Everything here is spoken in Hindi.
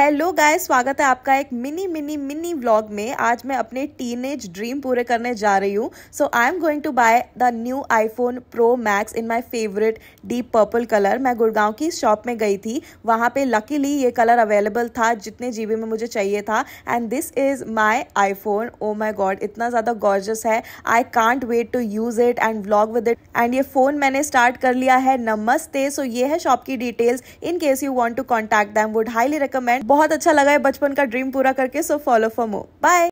हेलो गाय स्वागत है आपका एक मिनी मिनी मिनी व्लॉग में आज मैं अपने टीनेज ड्रीम पूरे करने जा रही हूँ so I am going to buy the new iPhone Pro Max in my favourite deep purple colour मैं गुड़गांव की शॉप में गई थी वहाँ पे लकीली ये कलर अवेलेबल था जितने जीबी में मुझे चाहिए था and this is my iPhone oh my God इतना ज़्यादा गॉर्जस है I can't wait to use it and vlog with it and ये फ़ोन मैंने स्टार्ट कर लिया है नमस्ते सो so ये है शॉप की details in case you want to contact them would highly recommend बहुत अच्छा लगा है बचपन का ड्रीम पूरा करके so follow for more bye